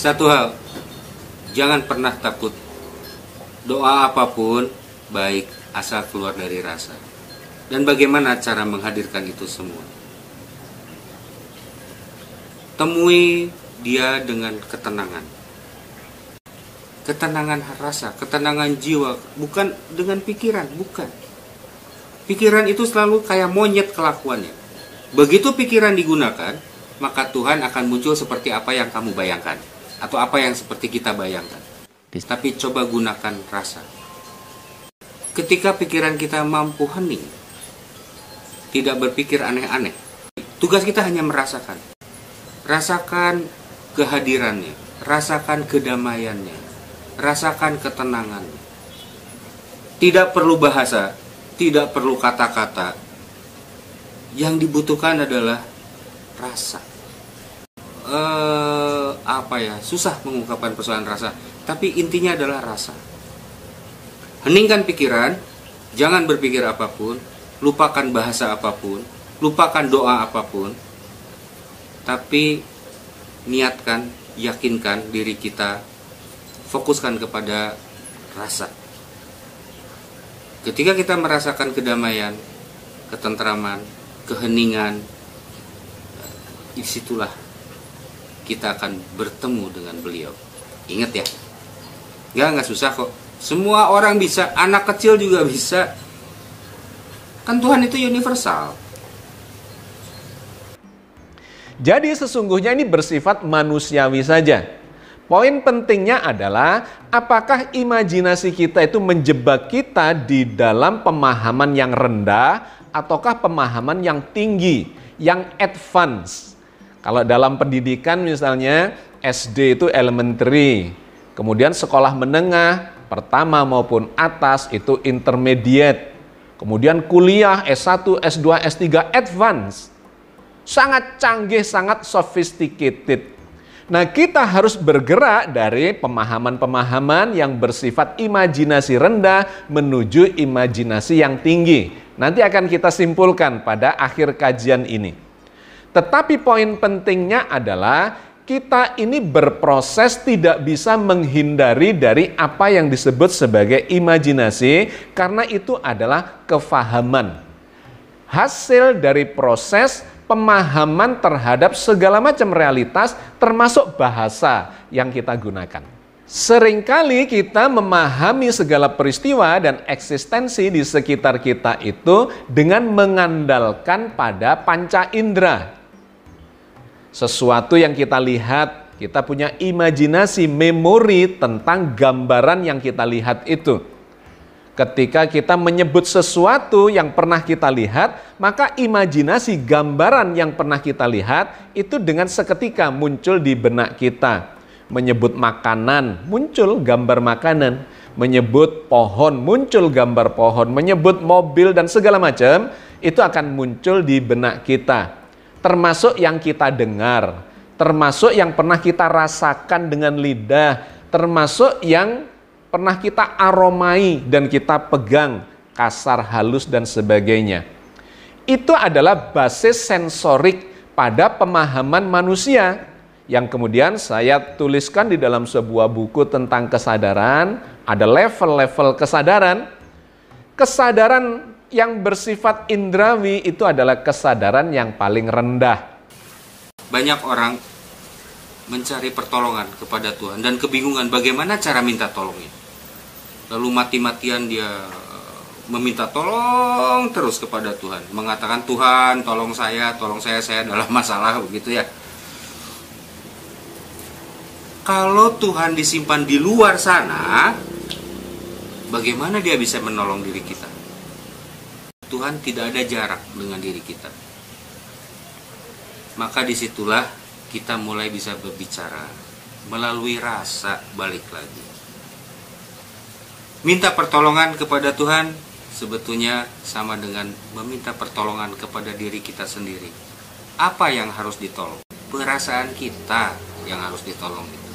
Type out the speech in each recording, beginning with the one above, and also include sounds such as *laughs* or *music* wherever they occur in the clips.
Satu hal, jangan pernah takut. Doa apapun baik asal keluar dari rasa. Dan bagaimana cara menghadirkan itu semua? Temui dia dengan ketenangan. Ketenangan rasa, ketenangan jiwa, bukan dengan pikiran, bukan. Pikiran itu selalu kayak monyet kelakuannya. Begitu pikiran digunakan, maka Tuhan akan muncul seperti apa yang kamu bayangkan atau apa yang seperti kita bayangkan. Tapi coba gunakan rasa. Ketika pikiran kita mampu hening, tidak berpikir aneh-aneh, tugas kita hanya merasakan. Rasakan kehadirannya, rasakan kedamaiannya, rasakan ketenangannya. Tidak perlu bahasa, tidak perlu kata-kata. Yang dibutuhkan adalah rasa eh, apa ya susah mengungkapkan persoalan rasa tapi intinya adalah rasa heningkan pikiran jangan berpikir apapun lupakan bahasa apapun lupakan doa apapun tapi niatkan yakinkan diri kita fokuskan kepada rasa ketika kita merasakan kedamaian ketentraman keheningan eh, disitulah kita akan bertemu dengan beliau. Ingat ya, nggak nggak susah kok. Semua orang bisa, anak kecil juga bisa. Kan Tuhan itu universal. Jadi sesungguhnya ini bersifat manusiawi saja. Poin pentingnya adalah apakah imajinasi kita itu menjebak kita di dalam pemahaman yang rendah ataukah pemahaman yang tinggi, yang advance. Kalau dalam pendidikan misalnya SD itu elementary, kemudian sekolah menengah, pertama maupun atas itu intermediate. Kemudian kuliah S1, S2, S3 advance. Sangat canggih, sangat sophisticated. Nah, kita harus bergerak dari pemahaman-pemahaman yang bersifat imajinasi rendah menuju imajinasi yang tinggi. Nanti akan kita simpulkan pada akhir kajian ini. Tetapi poin pentingnya adalah kita ini berproses tidak bisa menghindari dari apa yang disebut sebagai imajinasi karena itu adalah kefahaman. Hasil dari proses pemahaman terhadap segala macam realitas termasuk bahasa yang kita gunakan. Seringkali kita memahami segala peristiwa dan eksistensi di sekitar kita itu dengan mengandalkan pada panca indera sesuatu yang kita lihat, kita punya imajinasi, memori tentang gambaran yang kita lihat itu. Ketika kita menyebut sesuatu yang pernah kita lihat, maka imajinasi gambaran yang pernah kita lihat itu dengan seketika muncul di benak kita. Menyebut makanan, muncul gambar makanan. Menyebut pohon, muncul gambar pohon. Menyebut mobil dan segala macam, itu akan muncul di benak kita termasuk yang kita dengar, termasuk yang pernah kita rasakan dengan lidah, termasuk yang pernah kita aromai dan kita pegang kasar halus dan sebagainya. Itu adalah basis sensorik pada pemahaman manusia yang kemudian saya tuliskan di dalam sebuah buku tentang kesadaran, ada level-level kesadaran. Kesadaran yang bersifat indrawi itu adalah kesadaran yang paling rendah. Banyak orang mencari pertolongan kepada Tuhan dan kebingungan bagaimana cara minta tolongnya. Lalu mati-matian dia eh, meminta tolong terus kepada Tuhan, mengatakan Tuhan tolong saya, tolong saya, saya dalam *laughs* masalah begitu ya. Kalau Tuhan disimpan di luar sana, bagaimana dia bisa menolong diri kita? Tuhan tidak ada jarak dengan diri kita. Maka disitulah kita mulai bisa berbicara melalui rasa balik lagi. Minta pertolongan kepada Tuhan sebetulnya sama dengan meminta pertolongan kepada diri kita sendiri. Apa yang harus ditolong? Perasaan kita yang harus ditolong itu.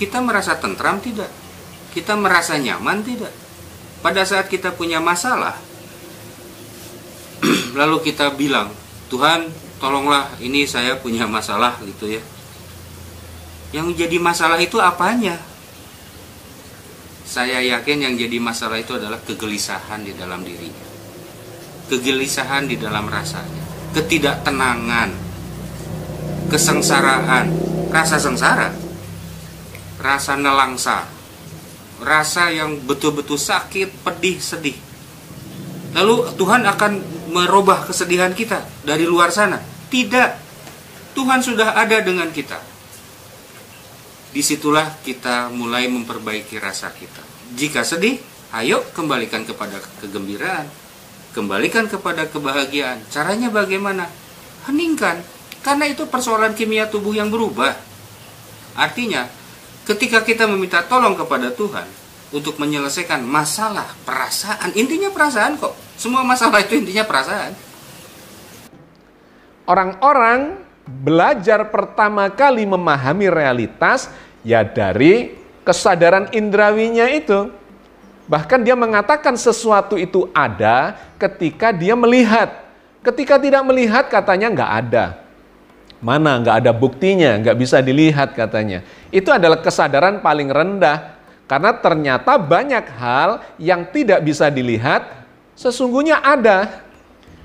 Kita merasa tentram tidak? Kita merasa nyaman tidak? Pada saat kita punya masalah, lalu kita bilang, Tuhan tolonglah ini saya punya masalah gitu ya. Yang jadi masalah itu apanya? Saya yakin yang jadi masalah itu adalah kegelisahan di dalam dirinya. Kegelisahan di dalam rasanya, ketidaktenangan, kesengsaraan, rasa sengsara, rasa nelangsa, rasa yang betul-betul sakit, pedih, sedih Lalu Tuhan akan merubah kesedihan kita dari luar sana. Tidak. Tuhan sudah ada dengan kita. Disitulah kita mulai memperbaiki rasa kita. Jika sedih, ayo kembalikan kepada kegembiraan. Kembalikan kepada kebahagiaan. Caranya bagaimana? Heningkan. Karena itu persoalan kimia tubuh yang berubah. Artinya, ketika kita meminta tolong kepada Tuhan untuk menyelesaikan masalah perasaan, intinya perasaan kok semua masalah itu intinya perasaan. Orang-orang belajar pertama kali memahami realitas ya dari kesadaran indrawinya itu. Bahkan dia mengatakan sesuatu itu ada ketika dia melihat. Ketika tidak melihat katanya nggak ada. Mana nggak ada buktinya, nggak bisa dilihat katanya. Itu adalah kesadaran paling rendah. Karena ternyata banyak hal yang tidak bisa dilihat Sesungguhnya ada,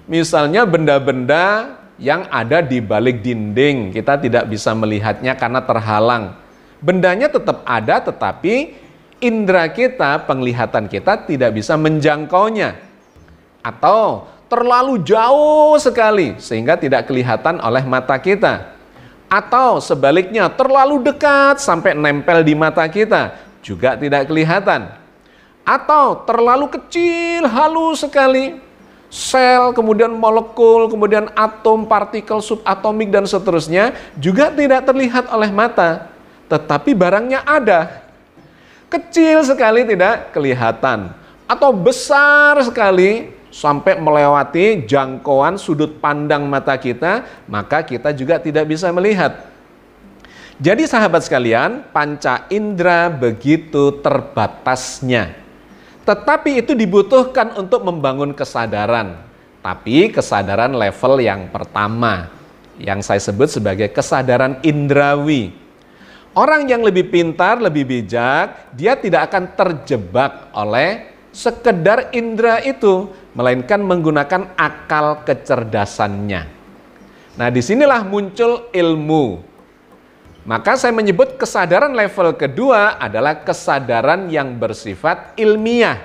misalnya benda-benda yang ada di balik dinding, kita tidak bisa melihatnya karena terhalang. Bendanya tetap ada, tetapi indera kita, penglihatan kita tidak bisa menjangkaunya. Atau terlalu jauh sekali sehingga tidak kelihatan oleh mata kita. Atau sebaliknya terlalu dekat sampai nempel di mata kita juga tidak kelihatan atau terlalu kecil, halus sekali. Sel, kemudian molekul, kemudian atom, partikel subatomik dan seterusnya juga tidak terlihat oleh mata, tetapi barangnya ada. Kecil sekali tidak kelihatan atau besar sekali sampai melewati jangkauan sudut pandang mata kita, maka kita juga tidak bisa melihat. Jadi sahabat sekalian, panca indera begitu terbatasnya. Tetapi itu dibutuhkan untuk membangun kesadaran. Tapi kesadaran level yang pertama, yang saya sebut sebagai kesadaran indrawi. Orang yang lebih pintar, lebih bijak, dia tidak akan terjebak oleh sekedar indera itu, melainkan menggunakan akal kecerdasannya. Nah, disinilah muncul ilmu maka saya menyebut kesadaran level kedua adalah kesadaran yang bersifat ilmiah.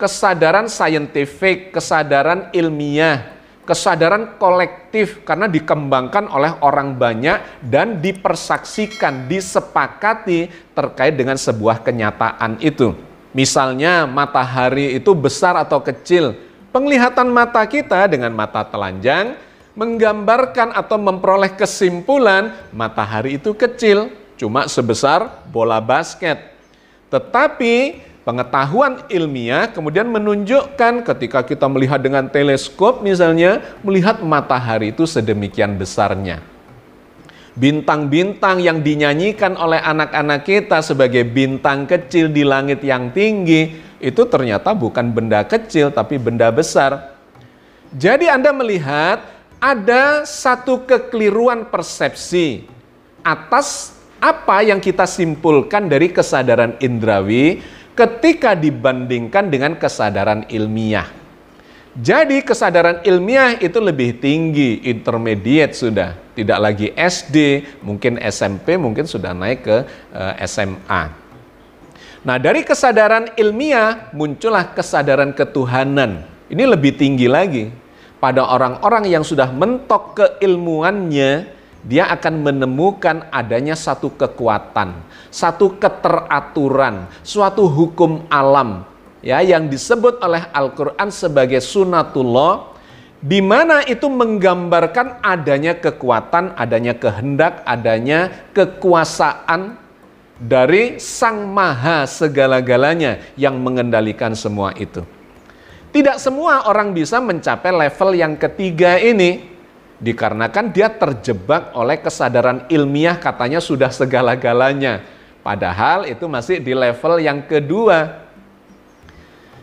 Kesadaran saintifik, kesadaran ilmiah, kesadaran kolektif karena dikembangkan oleh orang banyak dan dipersaksikan, disepakati terkait dengan sebuah kenyataan itu. Misalnya matahari itu besar atau kecil, penglihatan mata kita dengan mata telanjang menggambarkan atau memperoleh kesimpulan matahari itu kecil, cuma sebesar bola basket. Tetapi pengetahuan ilmiah kemudian menunjukkan ketika kita melihat dengan teleskop misalnya, melihat matahari itu sedemikian besarnya. Bintang-bintang yang dinyanyikan oleh anak-anak kita sebagai bintang kecil di langit yang tinggi itu ternyata bukan benda kecil tapi benda besar. Jadi Anda melihat ada satu kekeliruan persepsi atas apa yang kita simpulkan dari kesadaran indrawi ketika dibandingkan dengan kesadaran ilmiah. Jadi kesadaran ilmiah itu lebih tinggi, intermediate sudah, tidak lagi SD, mungkin SMP, mungkin sudah naik ke eh, SMA. Nah, dari kesadaran ilmiah muncullah kesadaran ketuhanan. Ini lebih tinggi lagi, pada orang-orang yang sudah mentok keilmuannya, dia akan menemukan adanya satu kekuatan, satu keteraturan, suatu hukum alam ya yang disebut oleh Al-Qur'an sebagai sunatullah di mana itu menggambarkan adanya kekuatan, adanya kehendak, adanya kekuasaan dari Sang Maha segala-galanya yang mengendalikan semua itu. Tidak semua orang bisa mencapai level yang ketiga ini dikarenakan dia terjebak oleh kesadaran ilmiah katanya sudah segala-galanya. Padahal itu masih di level yang kedua.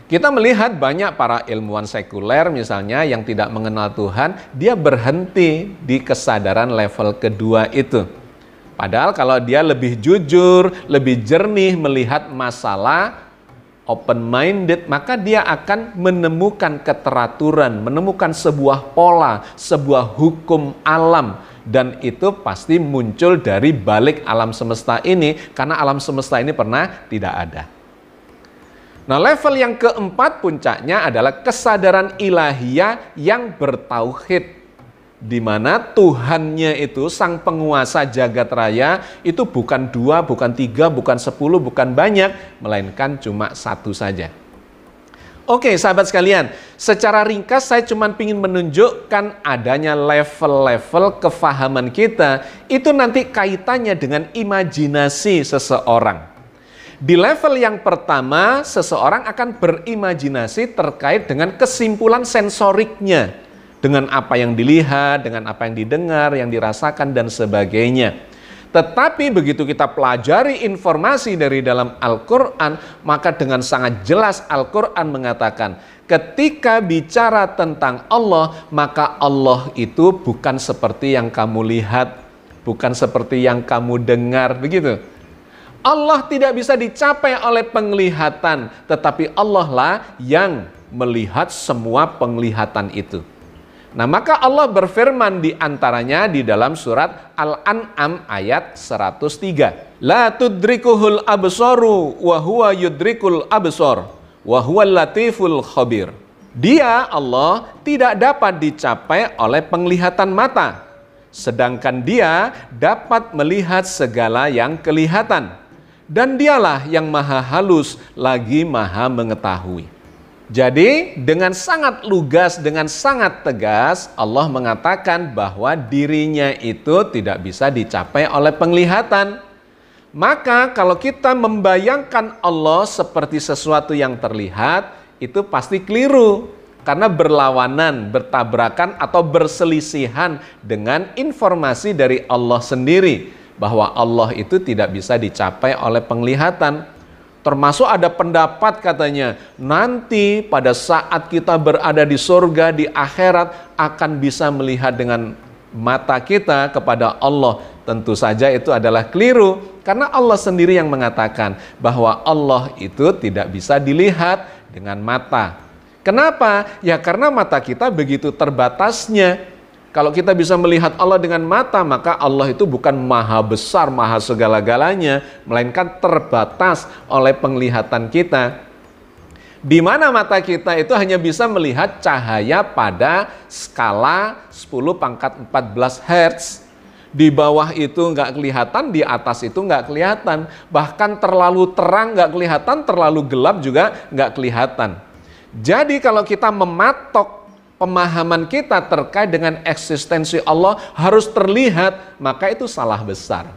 Kita melihat banyak para ilmuwan sekuler misalnya yang tidak mengenal Tuhan, dia berhenti di kesadaran level kedua itu. Padahal kalau dia lebih jujur, lebih jernih melihat masalah, open minded, maka dia akan menemukan keteraturan, menemukan sebuah pola, sebuah hukum alam dan itu pasti muncul dari balik alam semesta ini karena alam semesta ini pernah tidak ada. Nah, level yang keempat puncaknya adalah kesadaran ilahiyah yang bertauhid di mana Tuhannya itu sang penguasa jagat raya itu bukan dua, bukan tiga, bukan sepuluh, bukan banyak, melainkan cuma satu saja. Oke sahabat sekalian, secara ringkas saya cuma ingin menunjukkan adanya level-level kefahaman kita itu nanti kaitannya dengan imajinasi seseorang. Di level yang pertama, seseorang akan berimajinasi terkait dengan kesimpulan sensoriknya dengan apa yang dilihat, dengan apa yang didengar, yang dirasakan, dan sebagainya. Tetapi begitu kita pelajari informasi dari dalam Al-Quran, maka dengan sangat jelas Al-Quran mengatakan, ketika bicara tentang Allah, maka Allah itu bukan seperti yang kamu lihat, bukan seperti yang kamu dengar, begitu. Allah tidak bisa dicapai oleh penglihatan, tetapi Allah lah yang melihat semua penglihatan itu. Nah, maka Allah berfirman di antaranya di dalam surat Al-An'am ayat 103. La tudrikuhul absoru wa huwa yudrikul absor wa huwa latiful khabir. Dia Allah tidak dapat dicapai oleh penglihatan mata, sedangkan dia dapat melihat segala yang kelihatan. Dan dialah yang maha halus lagi maha mengetahui. Jadi dengan sangat lugas, dengan sangat tegas Allah mengatakan bahwa dirinya itu tidak bisa dicapai oleh penglihatan. Maka kalau kita membayangkan Allah seperti sesuatu yang terlihat, itu pasti keliru. Karena berlawanan, bertabrakan atau berselisihan dengan informasi dari Allah sendiri bahwa Allah itu tidak bisa dicapai oleh penglihatan. Termasuk ada pendapat katanya, nanti pada saat kita berada di surga, di akhirat akan bisa melihat dengan mata kita kepada Allah. Tentu saja itu adalah keliru, karena Allah sendiri yang mengatakan bahwa Allah itu tidak bisa dilihat dengan mata. Kenapa? Ya karena mata kita begitu terbatasnya. Kalau kita bisa melihat Allah dengan mata, maka Allah itu bukan maha besar, maha segala-galanya, melainkan terbatas oleh penglihatan kita. Di mana mata kita itu hanya bisa melihat cahaya pada skala 10 pangkat 14 Hz. Di bawah itu nggak kelihatan, di atas itu nggak kelihatan. Bahkan terlalu terang nggak kelihatan, terlalu gelap juga nggak kelihatan. Jadi kalau kita mematok pemahaman kita terkait dengan eksistensi Allah harus terlihat, maka itu salah besar.